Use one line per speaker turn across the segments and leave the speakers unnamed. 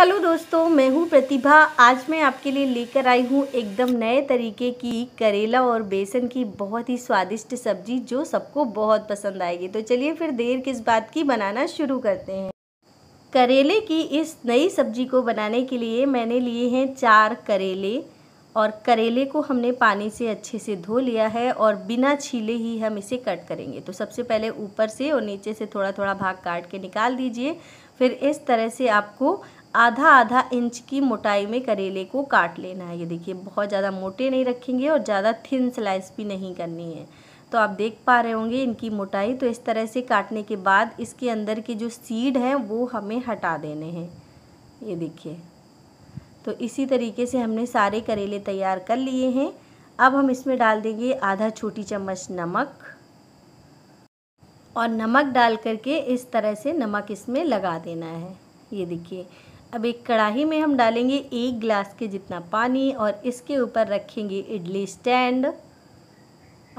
hello दोस्तों मैं हूँ प्रतिभा आज मैं आपके लिए लेकर आई हूँ एकदम नए तरीके की करेला और बेसन की बहुत ही स्वादिष्ट सब्जी जो सबको बहुत पसंद आएगी तो चलिए फिर देर किस बात की बनाना शुरू करते हैं करेले की इस नई सब्जी को बनाने के लिए मैंने लिए हैं चार करेले और करेले को हमने पानी से अच्छे से धो लिया है और बिना छीले ही हम इसे कट करेंगे तो सबसे पहले ऊपर से और नीचे से थोड़ा थोड़ा भाग काट के निकाल दीजिए फिर इस तरह से आपको आधा आधा इंच की मोटाई में करेले को काट लेना है ये देखिए बहुत ज़्यादा मोटे नहीं रखेंगे और ज़्यादा थिन स्लाइस भी नहीं करनी है तो आप देख पा रहे होंगे इनकी मोटाई तो इस तरह से काटने के बाद इसके अंदर के जो सीड हैं वो हमें हटा देने हैं ये देखिए तो इसी तरीके से हमने सारे करेले तैयार कर लिए हैं अब हम इसमें डाल देंगे आधा छोटी चम्मच नमक और नमक डाल करके इस तरह से नमक इसमें लगा देना है ये देखिए अब एक कढ़ाई में हम डालेंगे एक गिलास के जितना पानी और इसके ऊपर रखेंगे इडली स्टैंड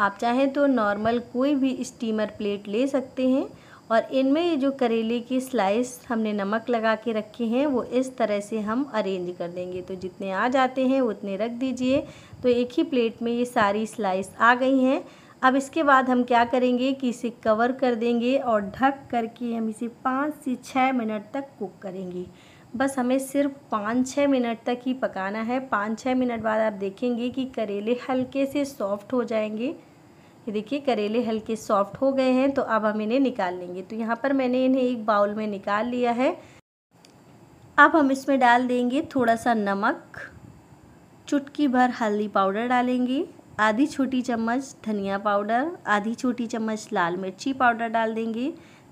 आप चाहें तो नॉर्मल कोई भी स्टीमर प्लेट ले सकते हैं और इनमें ये जो करेले की स्लाइस हमने नमक लगा के रखे हैं वो इस तरह से हम अरेंज कर देंगे तो जितने आ जाते हैं उतने रख दीजिए तो एक ही प्लेट में ये सारी स्लाइस आ गई हैं अब इसके बाद हम क्या करेंगे कि इसे कवर कर देंगे और ढक करके हम इसे पाँच से छः मिनट तक कुक करेंगे बस हमें सिर्फ पाँच छः मिनट तक ही पकाना है पाँच छः मिनट बाद आप देखेंगे कि करेले हल्के से सॉफ्ट हो जाएंगे ये देखिए करेले हल्के सॉफ्ट हो गए हैं तो अब हम इन्हें निकाल लेंगे तो यहाँ पर मैंने इन्हें एक बाउल में निकाल लिया है अब हम इसमें डाल देंगे थोड़ा सा नमक चुटकी भर हल्दी पाउडर डालेंगे आधी छोटी चम्मच धनिया पाउडर आधी छोटी चम्मच लाल मिर्ची पाउडर डाल देंगे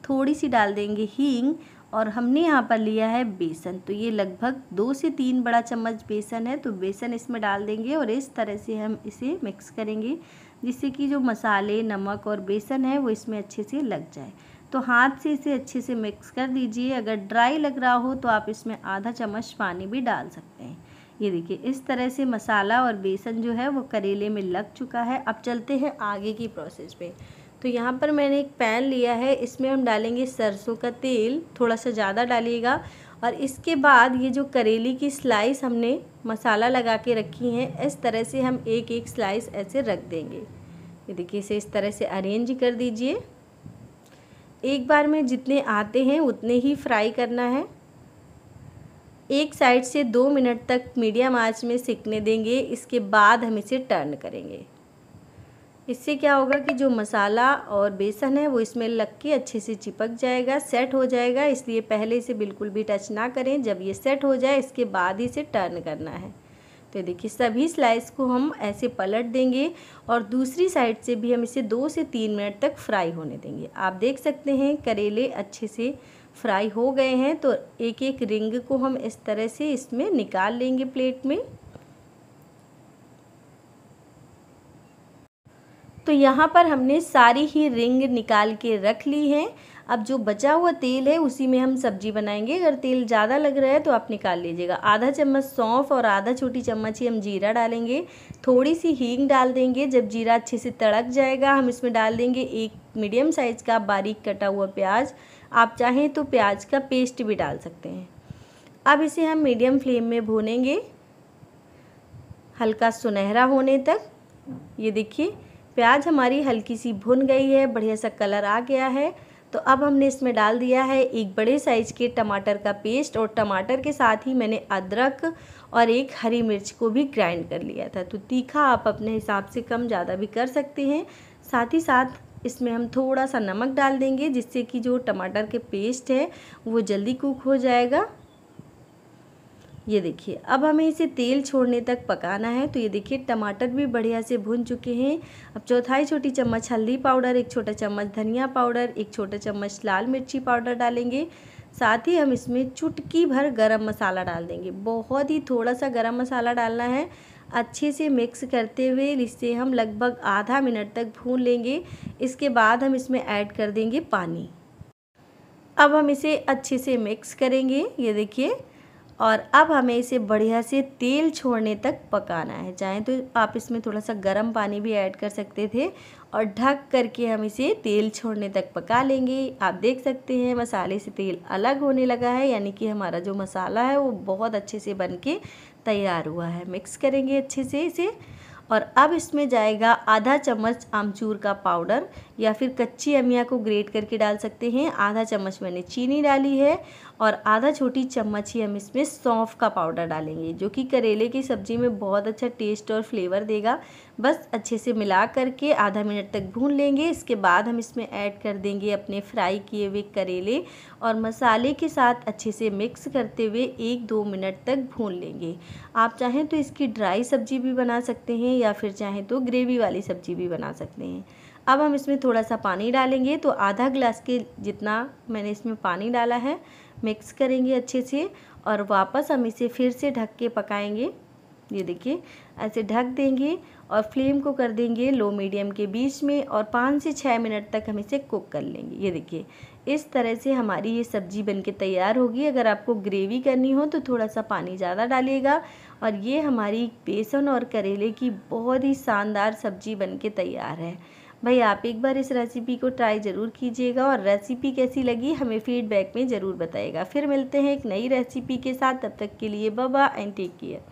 थोड़ी सी डाल देंगे हींग और हमने यहाँ पर लिया है बेसन तो ये लगभग दो से तीन बड़ा चम्मच बेसन है तो बेसन इसमें डाल देंगे और इस तरह से हम इसे मिक्स करेंगे जिससे कि जो मसाले नमक और बेसन है वो इसमें अच्छे से लग जाए तो हाथ से इसे अच्छे से मिक्स कर दीजिए अगर ड्राई लग रहा हो तो आप इसमें आधा चम्मच पानी भी डाल सकते हैं ये देखिए इस तरह से मसाला और बेसन जो है वो करेले में लग चुका है अब चलते हैं आगे की प्रोसेस पे तो यहाँ पर मैंने एक पैन लिया है इसमें हम डालेंगे सरसों का तेल थोड़ा सा ज़्यादा डालिएगा और इसके बाद ये जो करेली की स्लाइस हमने मसाला लगा के रखी हैं इस तरह से हम एक एक स्लाइस ऐसे रख देंगे ये देखिए इसे इस तरह से अरेंज कर दीजिए एक बार में जितने आते हैं उतने ही फ्राई करना है एक साइड से दो मिनट तक मीडियम आंच में सिकने देंगे इसके बाद हम इसे टर्न करेंगे इससे क्या होगा कि जो मसाला और बेसन है वो इसमें लग के अच्छे से चिपक जाएगा सेट हो जाएगा इसलिए पहले से बिल्कुल भी टच ना करें जब ये सेट हो जाए इसके बाद ही इसे टर्न करना है तो देखिए सभी स्लाइस को हम ऐसे पलट देंगे और दूसरी साइड से भी हम इसे दो से तीन मिनट तक फ्राई होने देंगे आप देख सकते हैं करेले अच्छे से फ्राई हो गए हैं तो एक एक रिंग को हम इस तरह से इसमें निकाल लेंगे प्लेट में तो यहाँ पर हमने सारी ही रिंग निकाल के रख ली है अब जो बचा हुआ तेल है उसी में हम सब्जी बनाएंगे अगर तेल ज़्यादा लग रहा है तो आप निकाल लीजिएगा आधा चम्मच सौंफ और आधा छोटी चम्मच ही हम जीरा डालेंगे थोड़ी सी हींग डाल देंगे जब जीरा अच्छे से तड़क जाएगा हम इसमें डाल देंगे एक मीडियम साइज़ का बारीक कटा हुआ प्याज आप चाहें तो प्याज का पेस्ट भी डाल सकते हैं अब इसे हम मीडियम फ्लेम में भूनेंगे हल्का सुनहरा होने तक ये देखिए प्याज हमारी हल्की सी भुन गई है बढ़िया सा कलर आ गया है तो अब हमने इसमें डाल दिया है एक बड़े साइज़ के टमाटर का पेस्ट और टमाटर के साथ ही मैंने अदरक और एक हरी मिर्च को भी ग्राइंड कर लिया था तो तीखा आप अपने हिसाब से कम ज़्यादा भी कर सकते हैं साथ ही साथ इसमें हम थोड़ा सा नमक डाल देंगे जिससे कि जो टमाटर के पेस्ट है वो जल्दी कुक हो जाएगा ये देखिए अब हमें इसे तेल छोड़ने तक पकाना है तो ये देखिए टमाटर भी बढ़िया से भून चुके हैं अब चौथाई छोटी चम्मच हल्दी पाउडर एक छोटा चम्मच धनिया पाउडर एक छोटा चम्मच लाल मिर्ची पाउडर डालेंगे साथ ही हम इसमें चुटकी भर गरम मसाला डाल देंगे बहुत ही थोड़ा सा गरम मसाला डालना है अच्छे से मिक्स करते हुए इसे हम लगभग आधा मिनट तक भून लेंगे इसके बाद हम इसमें ऐड कर देंगे पानी अब हम इसे अच्छे से मिक्स करेंगे ये देखिए और अब हमें इसे बढ़िया से तेल छोड़ने तक पकाना है चाहें तो आप इसमें थोड़ा सा गर्म पानी भी ऐड कर सकते थे और ढक करके हम इसे तेल छोड़ने तक पका लेंगे आप देख सकते हैं मसाले से तेल अलग होने लगा है यानी कि हमारा जो मसाला है वो बहुत अच्छे से बन के तैयार हुआ है मिक्स करेंगे अच्छे से इसे और अब इसमें जाएगा आधा चम्मच आमचूर का पाउडर या फिर कच्ची अमिया को ग्रेट करके डाल सकते हैं आधा चम्मच मैंने चीनी डाली है और आधा छोटी चम्मच ही हम इसमें सौंफ का पाउडर डालेंगे जो कि करेले की सब्ज़ी में बहुत अच्छा टेस्ट और फ्लेवर देगा बस अच्छे से मिला करके आधा मिनट तक भून लेंगे इसके बाद हम इसमें ऐड कर देंगे अपने फ्राई किए हुए करेले और मसाले के साथ अच्छे से मिक्स करते हुए एक दो मिनट तक भून लेंगे आप चाहें तो इसकी ड्राई सब्ज़ी भी बना सकते हैं या फिर चाहें तो ग्रेवी वाली सब्ज़ी भी बना सकते हैं अब हम इसमें थोड़ा सा पानी डालेंगे तो आधा गिलास के जितना मैंने इसमें पानी डाला है मिक्स करेंगे अच्छे से और वापस हम इसे फिर से ढक के पकाएंगे ये देखिए ऐसे ढक देंगे और फ्लेम को कर देंगे लो मीडियम के बीच में और पाँच से छः मिनट तक हम इसे कुक कर लेंगे ये देखिए इस तरह से हमारी ये सब्जी बनके तैयार होगी अगर आपको ग्रेवी करनी हो तो थोड़ा सा पानी ज़्यादा डालिएगा और ये हमारी बेसन और करेले की बहुत ही शानदार सब्जी बनके तैयार है भाई आप एक बार इस रेसिपी को ट्राई ज़रूर कीजिएगा और रेसिपी कैसी लगी हमें फीडबैक में ज़रूर बताइएगा फिर मिलते हैं एक नई रेसिपी के साथ तब तक के लिए बाबा एंड टेक केयर